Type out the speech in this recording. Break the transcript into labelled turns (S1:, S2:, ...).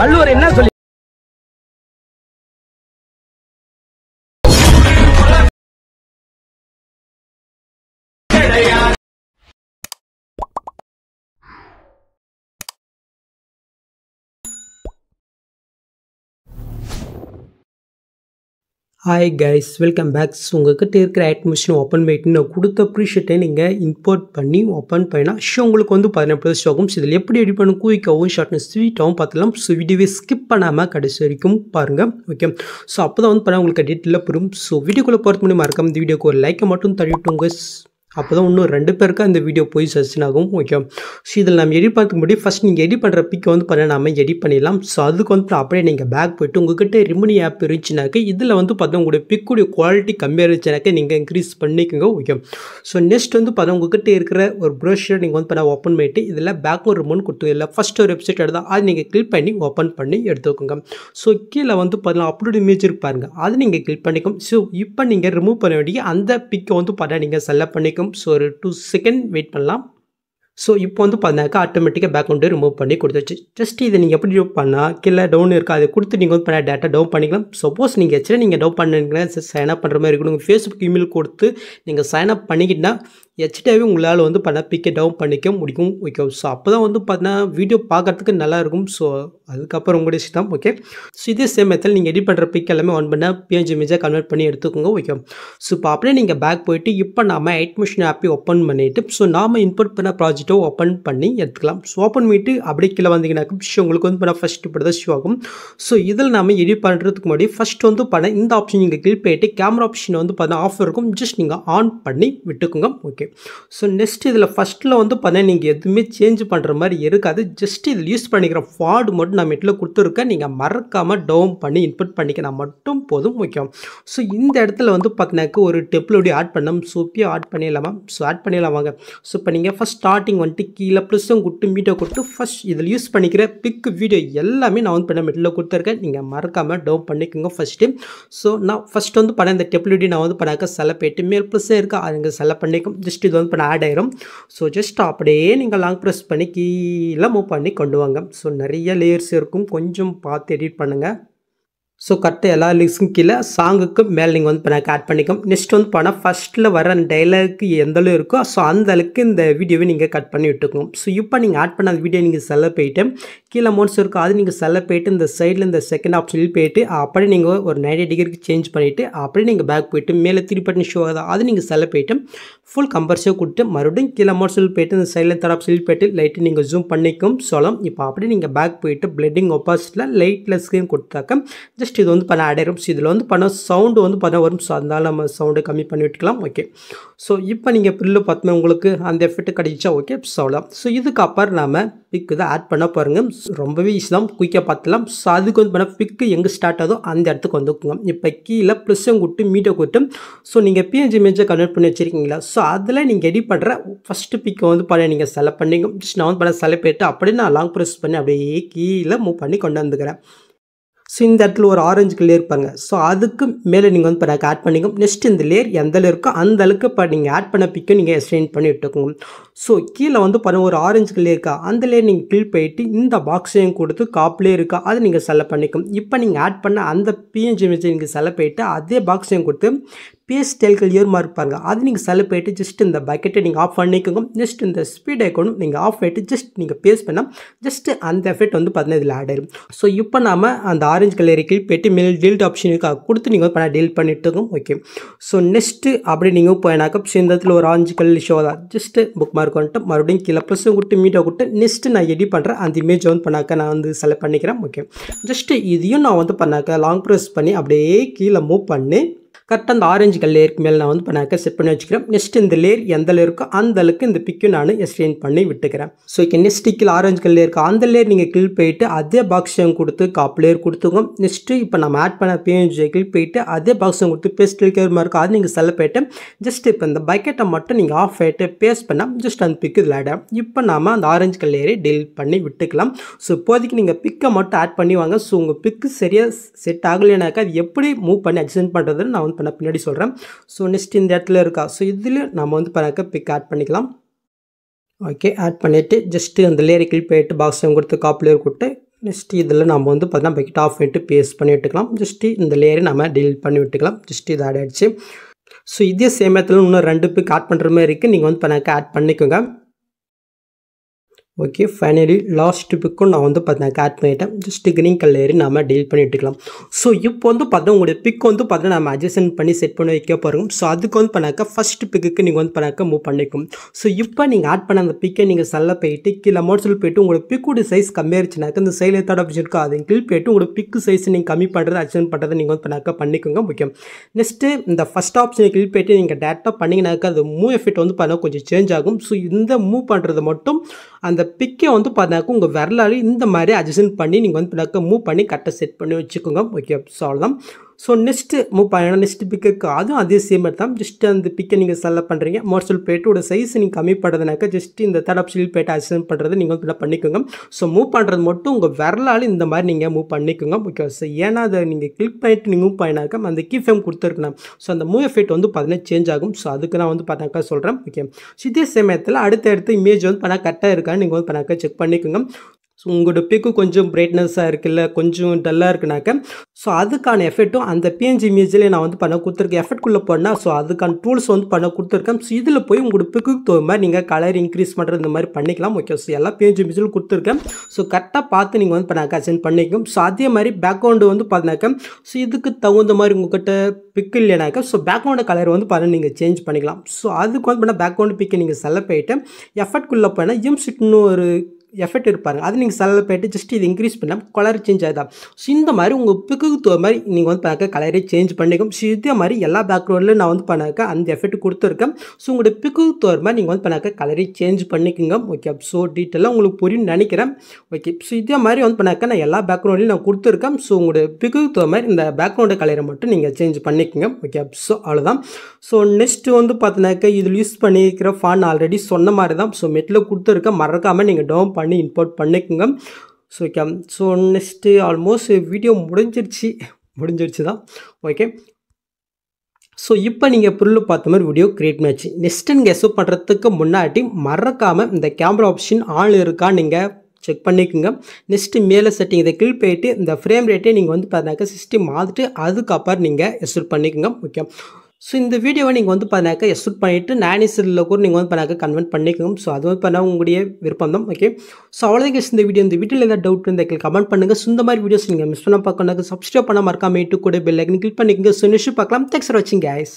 S1: வள்ளுவர் என்ன சொல்லி hi guys welcome packs உங்கள்கிட்ட இருக்கிற அட்மிஷன் ஓப்பன் பண்ணிட்டு நான் கொடுத்த அப்ரிஷியேட்டை நீங்கள் இம்போர்ட் பண்ணி ஓப்பன் பண்ணால் ஷோ உங்களுக்கு வந்து பதினெட்டு பர்சன்ட் ஆகும் இதில் எப்படி எடிட் பண்ண குயிக்காகவும் ஷார்ட்னு ஸ்வீட்டாகவும் பார்த்துலாம் ஸோ வீடியோவே ஸ்கிப் பண்ணாமல் கடைசி வரைக்கும் பாருங்கள் ஓகே ஸோ அப்போ தான் வந்து பண்ணால் உங்களுக்கு டீட்டெயிலாக புரியும் ஸோ வீடியோக்குள்ளே போகிறது முன்னாடி மறக்காம இந்த வீடியோக்கு ஒரு லைக்கை மட்டும் தள்ளிவிட்டுங்க அப்போ தான் இன்னும் ரெண்டு பேருக்கு அந்த வீடியோ போய் சஜன் ஆகும் ஓகே ஸோ இதில் நம்ம எடிட் பண்ணுறதுக்கு ஃபஸ்ட் நீங்கள் எடிட் பண்ணுற பிக்கை வந்து பார்த்தீங்கன்னா நம்ம எடிட் பண்ணிடலாம் ஸோ அதுக்கு வந்து அப்படியே நீங்கள் பேக் போய்ட்டு உங்கள்கிட்ட ரிமினி ஆப் இருந்துச்சுனாக்க இதில் வந்து பார்த்தா உங்களுடைய பிக்குடைய குவாலிட்டி கம்மியாக இருந்துச்சுனாக்க நீங்கள் இன்க்ரீஸ் பண்ணிக்கோங்க ஓகே ஸோ நெக்ஸ்ட் வந்து பார்த்தோம் உங்ககிட்ட இருக்கிற ஒரு ப்ரோஷரை நீங்கள் வந்து பார்த்தா ஓப்பன் பண்ணிவிட்டு இதில் பேக்கும் ரிமோன் கொடுத்து இல்லை ஃபஸ்ட் ஒரு வெப்சைட் எடுத்தால் அது நீங்கள் கிளிக் பண்ணி ஓப்பன் பண்ணி எடுத்துக்கோங்க ஸோ கீழே வந்து பார்த்தீங்கன்னா அப்லோட் இமேஜ் பாருங்கள் அது நீங்கள் கிளிக் பண்ணிக்கோங்க ஸோ இப்போ நீங்கள் ரிமூவ் பண்ண வேண்டிய அந்த பிக்கை வந்து பார்த்தா நீங்கள் செலக்ட் பண்ணிக்கோ கிடைக்கும் ஸோ ஒரு டூ செகண்ட் வெயிட் பண்ணலாம் ஸோ இப்போ வந்து பார்த்தினாக்கா ஆட்டோமேட்டிக்காக பேக் வந்து ரிமூவ் பண்ணி கொடுத்துருச்சு ஜஸ்ட் இதை நீங்கள் எப்படி ரிமூவ் பண்ணால் கீழே டவுன் இருக்கா அதை கொடுத்து நீங்கள் வந்து பண்ண டேட்டா டவுன் பண்ணிக்கலாம் சப்போஸ் நீங்கள் எச்சரிக்கை நீங்கள் டவுன் பண்ணுறீங்கன்னா சைன் அப் பண்ணுற மாதிரி இருக்கணும் உங்கள் ஃபேஸ்புக் இமெயில் கொடுத்து நீங்கள் சைன் அப் பண்ணிக்கிட்டால் எச்டிவி உங்களால் வந்து பண்ண பிக்கை டவுன் பண்ணிக்க முடியும் ஓகே ஸோ அப்போ தான் வந்து பார்த்தீங்கன்னா வீடியோ பார்க்குறதுக்கு நல்லாயிருக்கும் ஸோ அதுக்கப்புறம் உங்களுடைய சித்தம் ஓகே ஸோ இதே சேம் மெத்தில் நீங்கள் எடிட் பண்ணுற பிக் எல்லாமே ஆன் பண்ண பிஎன்ஜி இமேஜாக கன்வெர்ட் பண்ணி எடுத்துக்கோங்க ஓகே ஸோ இப்போ அப்படியே நீங்கள் பேக் போயிட்டு இப்போ நாம் எயிட் மிஷின் ஆப்பை ஓப்பன் பண்ணிவிட்டு ஸோ நாம் இன்புட் பண்ண ப்ராஜெக்ட்டை ஓப்பன் பண்ணி எடுத்துக்கலாம் ஸோ ஓப்பன் பண்ணிவிட்டு அப்படியே கீழே வந்தீங்கன்னாக்கா ஸோ உங்களுக்கு வந்து பண்ண ஃபஸ்ட்டு இப்படி தான் ஷோ ஆகும் ஸோ இதில் நாம் எடிட் பண்ணுறதுக்கு முன்னாடி ஃபஸ்ட் வந்து பண்ண இந்த ஆப்ஷன் நீங்கள் கிளிக் போயிட்டு கேமரா ஆப்ஷன் வந்து பார்த்தீங்கன்னா ஆஃப் இருக்கும் ஜஸ்ட் நீங்கள் ஆன் பண்ணி விட்டுக்கோங்க ஓகே ஸோ நெக்ஸ்ட் இதில் ஃபஸ்ட்டில் வந்து பார்த்தா நீங்கள் எதுவுமே சேஞ்ச் பண்ணுற மாதிரி இருக்காது ஜஸ்ட் இதில் யூஸ் பண்ணிக்கிற ஃபார்டு மட்டும் நான் இதில் கொடுத்துருக்கேன் நீங்கள் மறக்காமல் டவுன் பண்ணி இன்புட் பண்ணிக்கலாம் மட்டும் போதும் முக்கியம் ஸோ இந்த இடத்துல வந்து பார்த்தினாக்கா ஒரு டெப்ளோடி ஆட் பண்ணோம் சூப்பியாக ஆட் பண்ணிடலாமா ஸோ ஆட் பண்ணிடலாமாங்க ஸோ இப்போ நீங்கள் ஃபஸ்ட் ஸ்டார்டிங் வந்துட்டு கீழே ப்ளஸ்ஸும் கொடுத்து மீட்டோ கொடுத்து ஃபஸ்ட் இதில் யூஸ் பண்ணிக்கிற பிக் வீடியோ எல்லாமே நான் வந்து பண்ண மெட்டில் கொடுத்துருக்கேன் நீங்கள் மறக்காமல் டவுன் பண்ணிக்கோங்க ஃபஸ்ட்டு ஸோ நான் ஃபஸ்ட் வந்து பண்ண இந்த டெப்ளோடி நான் வந்து பண்ணாக்க செலப்பேட்டு மேல் ப்ளஸ்ஸே இருக்கா அதுங்க செலப் பண்ணிக்கும் ஜஸ்ட் ஜஸ்ட் இது வந்து இப்போ ஆட் ஆயிரும் ஸோ ஜஸ்ட் அப்படியே நீங்கள் லாங் ப்ரெஸ் பண்ணி கீழே மூவ் பண்ணி கொண்டு வாங்க ஸோ நிறைய லேயர்ஸ் இருக்கும் கொஞ்சம் பார்த்து எடிட் பண்ணுங்கள் ஸோ கரெக்டாக எல்லா லிரிக்ஸுக்கும் கீழே சாங்குக்கு மேலே நீங்கள் வந்து இப்போ ஆட் பண்ணிக்கோம் நெக்ஸ்ட் வந்து போனால் ஃபஸ்ட்டில் வர அந்த டைலாக் எந்த அளவு இருக்கோ ஸோ அந்த அளவுக்கு இந்த வீடியோவை நீங்கள் கட் பண்ணி விட்டுக்கணும் ஸோ இப்போ நீங்கள் ஆட் பண்ண அந்த வீடியோ நீங்கள் செல்ல போயிட்டு கீழே அமௌண்ட்ஸ் இருக்கோ அது நீங்கள் செல்ல போயிட்டு இந்த சைடில் இந்த செகண்ட் ஆப்ஷனில் போயிட்டு அப்படியே நீங்கள் ஒரு நைன்டி டிகிரிக்கு சேஞ்ச் பண்ணிவிட்டு அப்படியே நீங்கள் பேக் போயிட்டு மேலே திருப்பி ஷோ ஆகுது அது நீங்கள் செல்ல போயிட்டு ஃபுல் கம்பர்ஸாக கொடுத்து மறுபடியும் கீழே அமௌண்ட்ஸில் போயிட்டு இந்த சைடில் தர ஆப்ஷனில் போயிட்டு லைட்டு நீங்கள் ஜூம் பண்ணிக்கும் சொல்லலாம் இப்போ அப்படியே நீங்கள் பேக் போயிட்டு ப்ளட்டிங் ஒப்பாசிட்டில் லைட்லெஸ்க்கையும் கொடுத்தாக்க ஜஸ்ட் ஜஸ்ட் இது வந்து பண்ண ஆடாயிரம் ஸோ இதில் வந்து பண்ண சவுண்டு வந்து பண்ண வரும் ஸோ அதனால் நம்ம சவுண்டை கம்மி பண்ணி விட்டுக்கலாம் ஓகே ஸோ இப்போ நீங்கள் பில்லு பார்த்தோமே உங்களுக்கு அந்த எஃபெக்ட் கிடைச்சா ஓகே அவ்வளோ ஸோ இதுக்கப்புறம் நாம் பிக்கு தான் ஆட் பண்ண பாருங்கள் ரொம்பவே ஈஸி தான் குயிக்காக பார்த்துலாம் ஸோ அதுக்கு வந்து பண்ண பிக்கு எங்கே ஸ்டார்ட் ஆகுதோ அந்த இடத்துக்கு வந்துக்குங்க இப்போ கீழே ப்ளஸ்ஸும் கூட்டு மீட்டை கூட்டும் ஸோ நீங்கள் பிஎன்ஜி இமேஜை கன்வெர்ட் பண்ணி வச்சுருக்கீங்களா ஸோ அதில் நீங்கள் எடிட் பண்ணுற ஃபஸ்ட்டு பிக்கை வந்து பண்ண நீங்கள் செலக்ட் பண்ணிங்க நான் வந்து பண்ண செலக்ட் போயிட்டு அப்படியே நான் லாங் ப்ரெஸ் பண்ணி அப்படியே கீழே மூவ் பண்ணி கொண்டு வந்துக்கிறேன் ஸோ இந்த இடத்துல ஒரு ஆரஞ்சு லேயர் இருப்பாங்க ஸோ அதுக்கு மேலே நீங்கள் வந்து இப்போ ஆட் பண்ணிக்கோ நெக்ஸ்ட் இந்த லேயர் எந்த இருக்கோ அந்த அளவுக்கு இப்போ நீங்கள் ஆட் பண்ண பிக்கும் நீங்கள் எக்ஸ்டெயின் பண்ணி விட்டுக்கோங்க ஸோ கீழே வந்து பாருங்கள் ஒரு ஆரஞ்சு லேயர் இருக்கா அந்த லேயர் நீங்கள் கிளிக் போயிட்டு இந்த பாக்ஸையும் கொடுத்து காப்பிலே இருக்கா அதை நீங்கள் செலக்ட் பண்ணிக்கும் இப்போ நீங்கள் ஆட் பண்ண அந்த பிஎன்ஜி மிஜை நீங்கள் செலக்ட் போயிட்டு அதே பாக்ஸையும் கொடுத்து பேஸ் ஸ்டைல்கள் ஏறுமா இருப்பாங்க அது நீங்கள் செலவு போயிட்டு ஜஸ்ட் இந்த பக்கெட்டை நீங்கள் ஆஃப் பண்ணிக்கோங்க ஜஸ்ட் இந்த ஸ்பீட் ஐக்கோனும் நீங்கள் ஆஃப் ஆகிட்டு ஜஸ்ட் நீங்கள் பேஸ் பண்ணால் ஜஸ்ட் அந்த எஃபெக்ட் வந்து பார்த்தீங்கன்னா இதில் ஆட் ஆயிடும் ஸோ இப்போ நாம அந்த ஆரஞ்சு கலரை கிளிக் போயிட்டு மேல் டீல்ட் இருக்கா கொடுத்து நீங்கள் பண்ண டீல் பண்ணிட்டு ஓகே ஸோ நெக்ஸ்ட்டு அப்படி நீங்கள் போயினாக்கா ஸோ இந்த இடத்துல ஒரு ஆரஞ்சு கலர் ஷோ தான் ஜஸ்ட்டு புக் மார்க் வந்துட்டு மறுபடியும் கீழே ப்ளஸும் கொடுத்து மீட்டை கொடுத்து நெக்ஸ்ட்டு நான் எடிட் பண்ணுறேன் அந்த இமேஜ் வந்து பண்ணாக்க நான் வந்து செலக்ட் பண்ணிக்கிறேன் ஓகே ஜஸ்ட்டு இதையும் நான் வந்து பண்ணாக்க லாங் ப்ரெஸ் பண்ணி அப்படியே கீழே மூவ் பண்ணி கரெக்டாக அந்த ஆரஞ்சு கல் லேருக்கு மேலே நான் வந்து இப்போ நான் செட் பண்ணி வச்சுக்கிறேன் நெக்ஸ்ட் இந்த லேர் எந்த லேருக்கோ அந்த அளவுக்கு இந்த பிக்கும் நான் எஸ்டெயின் பண்ணி விட்டுக்கிறேன் ஸோ இங்கே நெக்ஸ்ட் டிக்கில் ஆரஞ்சு கல் லேருக்கு அந்த லேர் நீங்கள் கிளிக் போயிட்டு அதே பாக்ஸையும் கொடுத்து காப் லேயர் கொடுத்துக்கோம் நெக்ஸ்ட்டு இப்போ நம்ம ஆட் பண்ண பிஎன்ஜி கிளிக் போயிட்டு அதே பாக்ஸையும் கொடுத்து பேஸ்ட் கிளிக்கர் மாதிரி இருக்கும் அது நீங்கள் செல்ல போய்ட்டு ஜஸ்ட் இப்போ இந்த பக்கெட்டை மட்டும் நீங்கள் ஆஃப் ஆகிட்டு பேஸ்ட் பண்ணால் ஜஸ்ட் அந்த பிக்கு இதில் ஆடும் இப்போ நாம் அந்த ஆரஞ்சு கல் லேரை டெலிட் பண்ணி விட்டுக்கலாம் ஸோ இப்போதைக்கு நீங்கள் பிக்கை மட்டும் ஆட் பண்ணி வாங்க ஸோ உங்கள் பிக்கு சரியாக செட் ஆகலைனாக்கா அது எப்படி மூவ் பண்ணி அட்ஜஸ்ட் பண்ணுறதுன்னு நான் வந்து இப்போ நான் பின்னாடி சொல்கிறேன் ஸோ நெக்ஸ்ட் இந்த இடத்துல இருக்கா ஸோ இதில் நம்ம வந்து பாருங்க பிக் ஆட் பண்ணிக்கலாம் ஓகே ஆட் பண்ணிவிட்டு ஜஸ்ட்டு அந்த லேரிக்கில் போயிட்டு பாக்ஸ் கொடுத்து காப்பிலேயே கொடுத்து நெக்ஸ்ட் இதில் நம்ம வந்து பார்த்தீங்கன்னா பக்கெட் ஆஃப் பண்ணிட்டு பேஸ்ட் பண்ணி விட்டுக்கலாம் ஜஸ்ட்டு இந்த லேயரை நம்ம டெலிட் பண்ணி விட்டுக்கலாம் ஜஸ்ட்டு இது ஆட் ஆகிடுச்சு ஸோ இதே சேமத்தில் இன்னும் ரெண்டு பிக் ஆட் பண்ணுற மாதிரி இருக்குது நீங்கள் வந்து இப்போ ஆட் பண்ணிக்கோங்க ஓகே ஃபைனலி லாஸ்ட் பிக்கும் நான் வந்து பார்த்தீங்கன்னா கேட் பண்ணிட்டேன் ஜஸ்ட் கிரீன் கலர் ஏறி நம்ம டீல் பண்ணிட்டுருக்கலாம் ஸோ இப்போ வந்து பார்த்தா உங்களுடைய பிக் வந்து பார்த்தீங்கன்னா நம்ம அட்ஜஸ்ட் பண்ணி செட் பண்ணி வைக்க போகிறோம் ஸோ அதுக்கு வந்து பண்ணாக்கா ஃபஸ்ட் பிக்குக்கு நீங்கள் வந்து பண்ணாக்க மூவ் பண்ணிக்கும் ஸோ இப்போ நீங்கள் ஆட் பண்ண அந்த பிக்கை நீங்கள் செல்ல போயிட்டு கீழே மோட்ஸில் போயிட்டு உங்களோட பிக்கோட சைஸ் கம்மியாகிடுச்சுனாக்க இந்த சைடில் தாட் ஆப்ஷன் இருக்கும் அது கீழ் போயிட்டு உங்களோட பிக்கு சைஸ் நீங்கள் கம்மி பண்ணுறது அட்ஜஸ்ட் பண்ணுறது நீங்கள் வந்து பண்ணாக்க பண்ணிக்கோங்க முக்கியம் நெக்ஸ்ட்டு இந்த ஃபஸ்ட் ஆப்ஷனை கீழ் போயிட்டு நீங்கள் டேரெக்டாக பண்ணிங்கனாக்கா அது மூவ் எஃபெக்ட் வந்து பார்த்தா கொஞ்சம் சேஞ்ச் ஆகும் ஸோ இந்த மூவ் பண்ணுறது மட்டும் அந்த பிக்கை வந்து பார்த்தாக்கா உங்கள் விரலால் இந்த மாதிரி அட்ஜஸ்ட் பண்ணி நீங்கள் வந்து பார்த்தாக்க மூவ் பண்ணி கரெக்டாக செட் பண்ணி வச்சுக்கோங்க ஓகே ஸோ அவ்வளோதான் ஸோ நெக்ஸ்ட்டு மூவ் பண்ணணும் நெக்ஸ்ட் பிக்குக்கு அதுவும் அதே சேம் தான் ஜஸ்ட் அந்த பிக்கை நீங்கள் செலக்ட் பண்ணுறீங்க மோர்சல் பேட்டோட சைஸ் நீங்கள் கம்மி பண்ணுறதுனாக்கா ஜஸ்ட் இந்த தேர்ட் ஆப்ஷன் பேட்டை அசன் பண்ணுறது நீங்கள் வந்து பண்ணிக்கோங்க ஸோ மூவ் பண்ணுறது மட்டும் உங்கள் விரலால் இந்த மாதிரி நீங்கள் மூவ் பண்ணிக்கோங்க பிகாஸ் ஏன்னா அதை நீங்கள் கிளிக் பண்ணிட்டு நீங்கள் மூவ் பண்ணினாக்கா அந்த கீ ஃபேம் கொடுத்துருக்கணும் ஸோ அந்த மூவ் எஃபெக்ட் வந்து பார்த்தீங்கன்னா சேஞ்ச் ஆகும் ஸோ அதுக்கு நான் வந்து பார்த்தாக்கா சொல்கிறேன் ஓகே ஸோ இதே சமயத்தில் அடுத்த அடுத்து இமேஜ் வந்து பண்ணால் கரெக்டாக இருக்கான்னு நீங்கள் வந்து பண்ணாக்கா செக் பண்ணிக்கோங்க ஸோ உங்களோட பிக்கு கொஞ்சம் பிரைட்னஸாக இருக்குல்ல கொஞ்சம் டல்லாக இருக்குனாக்க ஸோ அதுக்கான எஃபெக்ட்டும் அந்த பிஎன்ஜி இமேஜில் நான் வந்து பண்ண கொடுத்துருக்கேன் எஃபெக்ட் குள்ளே போனால் ஸோ அதுக்கான டூல்ஸ் வந்து பண்ண கொடுத்துருக்கேன் ஸோ இதில் போய் உங்களோட பிக்கு தகுந்த மாதிரி நீங்கள் கலர் இன்க்ரீஸ் பண்ணுறது இந்த மாதிரி பண்ணிக்கலாம் ஓகே ஸோ எல்லா பிஎன்ஜி இமேஜில் கொடுத்துருக்கேன் ஸோ கரெக்டாக பார்த்து நீங்கள் வந்து பண்ண சென்ட் பண்ணிக்கும் ஸோ அதே மாதிரி பேக்ரவுண்டு வந்து பார்த்தாக்கா ஸோ இதுக்கு தகுந்த மாதிரி உங்கள்கிட்ட பிக்கு இல்லைனாக்கா ஸோ பேக்ரவுண்டு கலர் வந்து பார்த்தா நீங்கள் சேஞ்ச் பண்ணிக்கலாம் ஸோ அதுக்கு வந்து பண்ணால் பேக்ரவுண்டு பிக்கை நீங்கள் செலக்ட் பண்ணிவிட்டு எஃபெக்ட் குள்ளே போனால் ஜிம் சிட்னு ஒரு எஃபெக்ட் இருப்பாருங்க அது நீங்கள் செலவு போயிட்டு ஜஸ்ட் இது இன்க்ரீஸ் பண்ணால் கலர் சேஞ்ச் ஆகிதான் ஸோ இந்த மாதிரி உங்கள் உப்புக்கு தோ மாதிரி நீங்கள் வந்து பார்க்க கலரே சேஞ்ச் பண்ணிக்கும் ஸோ இதே மாதிரி எல்லா பேக்ரவுண்டில் நான் வந்து பண்ணாக்க அந்த எஃபெக்ட் கொடுத்துருக்கேன் ஸோ உங்களோட பிக்கு தோற மாதிரி நீங்கள் வந்து பண்ணாக்க கலரே சேஞ்ச் பண்ணிக்கோங்க ஓகே ஸோ டீட்டெயிலாக உங்களுக்கு புரியும் நினைக்கிறேன் ஓகே ஸோ இதே மாதிரி வந்து பண்ணாக்க நான் எல்லா பேக்ரவுண்ட்லையும் நான் கொடுத்துருக்கேன் ஸோ உங்களோட பிக்கு தோற மாதிரி இந்த பேக்ரவுண்ட் கலரை மட்டும் நீங்கள் சேஞ்ச் பண்ணிக்கோங்க ஓகே ஸோ அவ்வளோதான் ஸோ நெக்ஸ்ட்டு வந்து பார்த்தினாக்க இதில் யூஸ் பண்ணியிருக்கிற ஃபான் ஆல்ரெடி சொன்ன மாதிரி தான் ஸோ மெட்டில் கொடுத்துருக்கேன் மறக்காமல் நீங்கள் டவுன் பண்ணி இம்போர்ட் பண்ணிக்கோங்க so okay so next almost video முடிஞ்சிருச்சு முடிஞ்சிருச்சு தான் ஓகே ஸோ இப்போ நீங்கள் புல் பார்த்த மாதிரி வீடியோ க்ரியேட் நெக்ஸ்ட்டு நீங்கள் கெஸ்ஸு பண்ணுறதுக்கு முன்னாடி மறக்காமல் இந்த கேமரா ஆப்ஷன் ஆன் இருக்கா நீங்கள் செக் பண்ணிக்கோங்க நெக்ஸ்ட்டு மேலே செட்டிங் இதை கிளிக் போயிட்டு இந்த ஃப்ரேம் ரேட்டே நீங்கள் வந்து பார்த்தாக்க சிஸ்டம் மாற்றிட்டு அதுக்கப்புறம் நீங்கள் எஸ்ட் பண்ணிக்கோங்க ஓகே ஸோ இந்த வீடியோவை நீங்கள் வந்து பண்ணாக்க எக்ஸ்ட் பண்ணிவிட்டு நானி சில்லில் கூட நீங்கள் வந்து பண்ணாக்க கன்வெர்ட் பண்ணிக்கோங்க ஸோ அது வந்து பண்ணால் உங்களுடைய விருப்பம் தான் ஓகே ஸோ அவ்வளோதான் கேஸ் இந்த வீடியோ இந்த வீட்டில் ஏதாவது டவுட் இருந்தால் கமெண்ட் பண்ணுங்கள் ஸோ இந்த மாதிரி வீடியோஸ் நீங்கள் மிஸ் பண்ண பார்க்கணும் சப்ஸ்கிரைப் பண்ண மறக்காமல் இட்டு கூட பெல் நீங்கள் கிளிக் பண்ணிக்கோங்க ஸோ நிஷு பார்க்கலாம் தேங்க்ஸ் ஃபார் வாட்சிங் கேஸ்